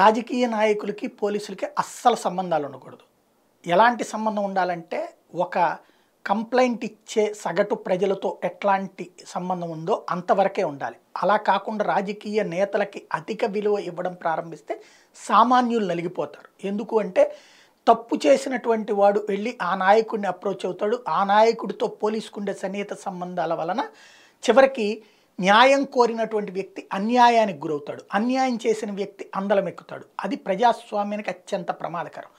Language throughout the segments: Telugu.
రాజకీయ నాయకులకి పోలీసులకి అస్సలు సంబంధాలు ఉండకూడదు ఎలాంటి సంబంధం ఉండాలంటే ఒక కంప్లైంట్ ఇచ్చే సగటు ప్రజలతో ఎట్లాంటి సంబంధం ఉందో అంతవరకే ఉండాలి అలా కాకుండా రాజకీయ నేతలకి అధిక విలువ ఇవ్వడం ప్రారంభిస్తే సామాన్యులు నలిగిపోతారు ఎందుకు అంటే తప్పు చేసినటువంటి వాడు వెళ్ళి ఆ నాయకుడిని అప్రోచ్ అవుతాడు ఆ నాయకుడితో పోలీసుకుండే సన్నిహిత సంబంధాల వలన చివరికి న్యాయం కోరినటువంటి వ్యక్తి అన్యాయానికి గురవుతాడు అన్యాయం చేసిన వ్యక్తి అందలం ఎక్కుతాడు అది ప్రజాస్వామ్యానికి అత్యంత ప్రమాదకరం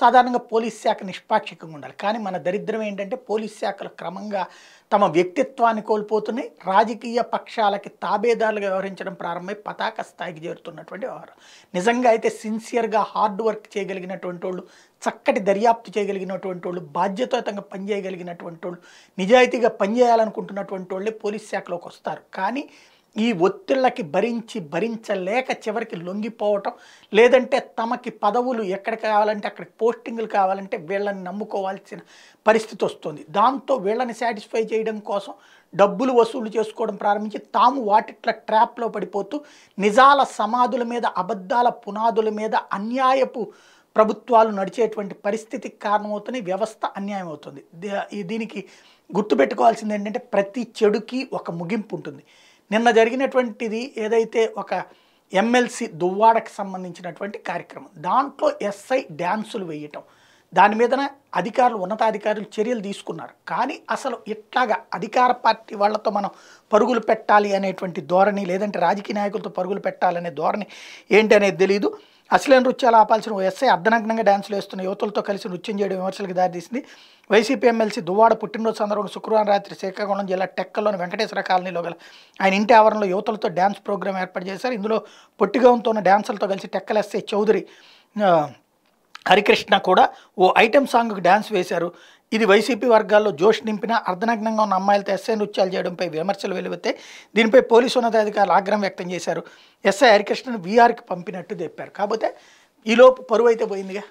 సాధారణంగా పోలీస్ శాఖ నిష్పాక్షికంగా ఉండాలి కానీ మన దరిద్రం ఏంటంటే పోలీస్ శాఖలు క్రమంగా తమ వ్యక్తిత్వాన్ని కోల్పోతున్నాయి రాజకీయ పక్షాలకి తాబేదారులుగా వ్యవహరించడం ప్రారంభమై పతాక స్థాయికి చేరుతున్నటువంటి వ్యవహారం నిజంగా అయితే సిన్సియర్గా హార్డ్ వర్క్ చేయగలిగినటువంటి వాళ్ళు చక్కటి దర్యాప్తు చేయగలిగినటువంటి వాళ్ళు బాధ్యతాయుతంగా పనిచేయగలిగినటువంటి వాళ్ళు నిజాయితీగా పనిచేయాలనుకుంటున్నటువంటి వాళ్ళే పోలీస్ శాఖలోకి వస్తారు కానీ ఈ ఒత్తిళ్ళకి భరించి భరించలేక చివరికి లొంగిపోవటం లేదంటే తమకి పదవులు ఎక్కడికి కావాలంటే అక్కడికి పోస్టింగ్లు కావాలంటే వీళ్ళని నమ్ముకోవాల్సిన పరిస్థితి వస్తుంది దాంతో వీళ్ళని సాటిస్ఫై చేయడం కోసం డబ్బులు వసూలు చేసుకోవడం ప్రారంభించి తాము వాటిట్ల ట్రాప్లో పడిపోతూ నిజాల సమాధుల మీద అబద్ధాల పునాదుల మీద అన్యాయపు ప్రభుత్వాలు నడిచేటువంటి పరిస్థితికి కారణమవుతుంది వ్యవస్థ అన్యాయం అవుతుంది దీనికి గుర్తుపెట్టుకోవాల్సింది ఏంటంటే ప్రతి చెడుకి ఒక ముగింపు ఉంటుంది నిన్న జరిగినటువంటిది ఏదైతే ఒక ఎమ్మెల్సీ దువ్వాడకు సంబంధించినటువంటి కార్యక్రమం దాంట్లో ఎస్ఐ డ్యాన్సులు వేయటం దాని మీదన అధికారులు ఉన్నతాధికారులు చర్యలు తీసుకున్నారు కానీ అసలు ఇట్లాగా అధికార పార్టీ వాళ్ళతో మనం పరుగులు పెట్టాలి అనేటువంటి ధోరణి లేదంటే రాజకీయ నాయకులతో పరుగులు పెట్టాలనే ధోరణి ఏంటి అనేది తెలియదు అసలే నృత్యాలు ఆపాల్సిన ఓ ఎస్ఐ అర్ధనగ్నంగా డ్యాన్సులు వేస్తున్న యువతులతో కలిసి నృత్యం చేయడం విమర్శలకు దారితీసింది వైసీపీ ఎమ్మెల్సీ దువ్వాడ పుట్టినరోజు సందర్భంగా శుక్రవారం రాత్రి శ్రీకాకుళం జిల్లా టెక్కలోని వెంకటేశ్వర కాలనీలో గల ఆయన ఇంటి ఆవరణలో యువతలతో డ్యాన్స్ ప్రోగ్రాం ఏర్పాటు చేశారు ఇందులో పొట్టిగా ఉన్న డ్యాన్సులతో కలిసి టెక్కల ఎస్ఐ చౌదరి హరికృష్ణ కూడా ఓ ఐటెం సాంగ్కి డ్యాన్స్ వేశారు ఇది వైసీపీ వర్గాల్లో జోష్ నింపిన అర్ధనగ్నంగా ఉన్న అమ్మాయిలతో ఎస్ఐ నృత్యాలు చేయడంపై విమర్శలు వెలువెత్తే దీనిపై పోలీసు ఉన్నతాధికారులు ఆగ్రహం వ్యక్తం చేశారు ఎస్ఐ హరికృష్ణను వీఆర్కి పంపినట్టు చెప్పారు కాకపోతే ఈలోపు పరువు అయితే పోయిందిగా